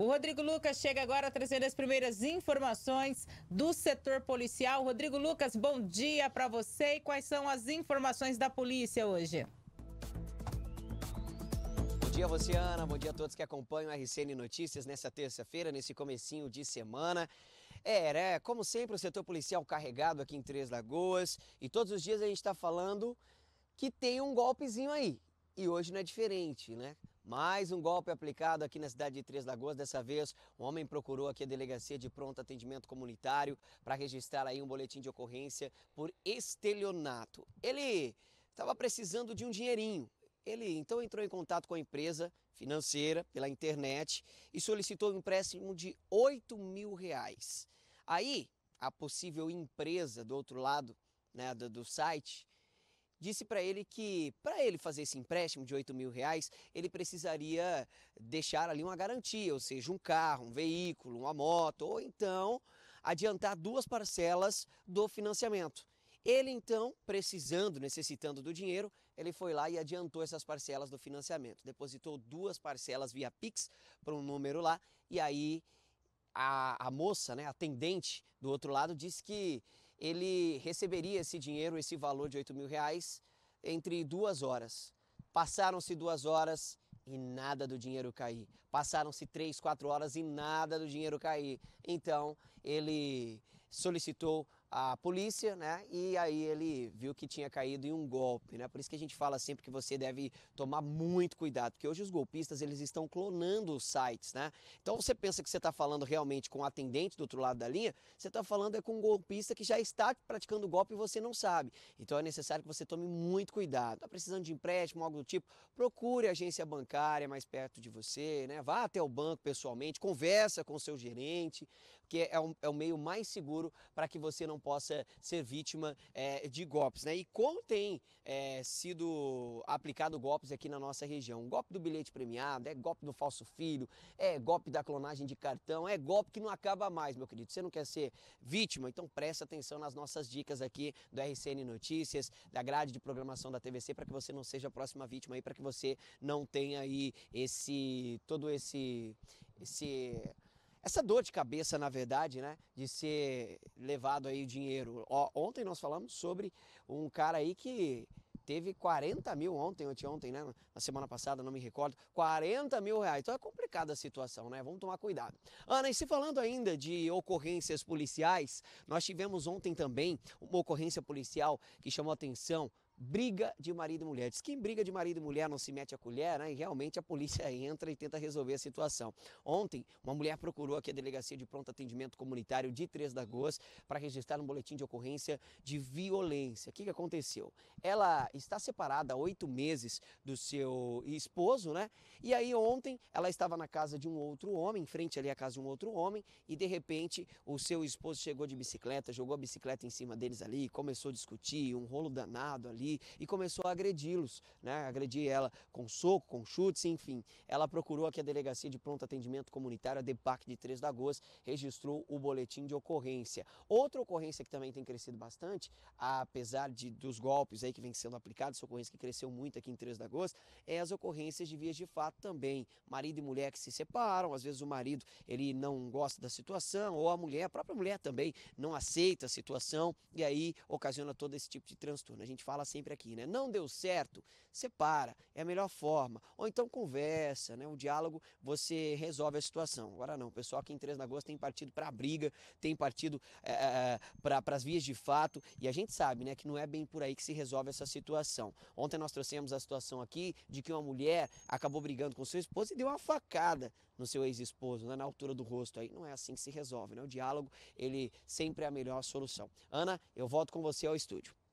O Rodrigo Lucas chega agora trazendo as primeiras informações do setor policial. Rodrigo Lucas, bom dia para você. E quais são as informações da polícia hoje? Bom dia você, Ana. Bom dia a todos que acompanham a RCN Notícias nessa terça-feira, nesse comecinho de semana. É, né? Como sempre, o setor policial carregado aqui em Três Lagoas. E todos os dias a gente está falando que tem um golpezinho aí. E hoje não é diferente, né? Mais um golpe aplicado aqui na cidade de Três Lagoas. Dessa vez, um homem procurou aqui a delegacia de pronto atendimento comunitário para registrar aí um boletim de ocorrência por estelionato. Ele estava precisando de um dinheirinho. Ele então entrou em contato com a empresa financeira pela internet e solicitou um empréstimo de 8 mil reais. Aí, a possível empresa do outro lado né, do, do site disse para ele que para ele fazer esse empréstimo de 8 mil reais, ele precisaria deixar ali uma garantia, ou seja, um carro, um veículo, uma moto, ou então adiantar duas parcelas do financiamento. Ele então, precisando, necessitando do dinheiro, ele foi lá e adiantou essas parcelas do financiamento. Depositou duas parcelas via Pix para um número lá e aí a, a moça, né, atendente do outro lado, disse que ele receberia esse dinheiro, esse valor de 8 mil reais, entre duas horas. Passaram-se duas horas e nada do dinheiro cair. Passaram-se três, quatro horas e nada do dinheiro cair. Então ele solicitou a polícia, né? E aí ele viu que tinha caído em um golpe, né? Por isso que a gente fala sempre que você deve tomar muito cuidado, porque hoje os golpistas eles estão clonando os sites, né? Então você pensa que você está falando realmente com o um atendente do outro lado da linha, você está falando é com um golpista que já está praticando o golpe e você não sabe. Então é necessário que você tome muito cuidado. Está precisando de empréstimo, algo do tipo? Procure a agência bancária mais perto de você, né? Vá até o banco pessoalmente, conversa com o seu gerente, porque é, é o um, é meio mais seguro para que você não possa ser vítima é, de golpes. Né? E como tem é, sido aplicado golpes aqui na nossa região? Golpe do bilhete premiado, é golpe do falso filho, é golpe da clonagem de cartão, é golpe que não acaba mais, meu querido. Você não quer ser vítima? Então preste atenção nas nossas dicas aqui do RCN Notícias, da grade de programação da TVC, para que você não seja a próxima vítima e para que você não tenha aí esse todo esse esse essa dor de cabeça, na verdade, né, de ser levado aí o dinheiro. Ó, ontem nós falamos sobre um cara aí que teve 40 mil ontem, anteontem, né? Na semana passada, não me recordo. 40 mil reais. Então é complicada a situação, né? Vamos tomar cuidado. Ana, e se falando ainda de ocorrências policiais, nós tivemos ontem também uma ocorrência policial que chamou atenção briga de marido e mulher. Diz que em briga de marido e mulher não se mete a colher, né? E realmente a polícia entra e tenta resolver a situação. Ontem, uma mulher procurou aqui a Delegacia de Pronto Atendimento Comunitário de Três Lagoas para registrar um boletim de ocorrência de violência. O que, que aconteceu? Ela está separada há oito meses do seu esposo, né? E aí ontem ela estava na casa de um outro homem, em frente ali à casa de um outro homem, e de repente o seu esposo chegou de bicicleta, jogou a bicicleta em cima deles ali, começou a discutir, um rolo danado ali, e começou a agredi-los, né? Agredir ela com soco, com chutes, enfim. Ela procurou aqui a Delegacia de Pronto Atendimento Comunitário, a DEPAC de Três Lagoas, registrou o boletim de ocorrência. Outra ocorrência que também tem crescido bastante, apesar de, dos golpes aí que vem sendo aplicados, ocorrência que cresceu muito aqui em Três Lagoas, é as ocorrências de vias de fato também. Marido e mulher que se separam, às vezes o marido ele não gosta da situação, ou a mulher, a própria mulher também não aceita a situação, e aí ocasiona todo esse tipo de transtorno. A gente fala assim, sempre aqui, né? Não deu certo, separa, é a melhor forma. Ou então conversa, né? O diálogo, você resolve a situação. Agora não, pessoal aqui em de agosto tem partido para a briga, tem partido é, para as vias de fato, e a gente sabe, né, que não é bem por aí que se resolve essa situação. Ontem nós trouxemos a situação aqui de que uma mulher acabou brigando com seu esposo e deu uma facada no seu ex-esposo, né, na altura do rosto. Aí não é assim que se resolve, né? O diálogo, ele sempre é a melhor solução. Ana, eu volto com você ao estúdio.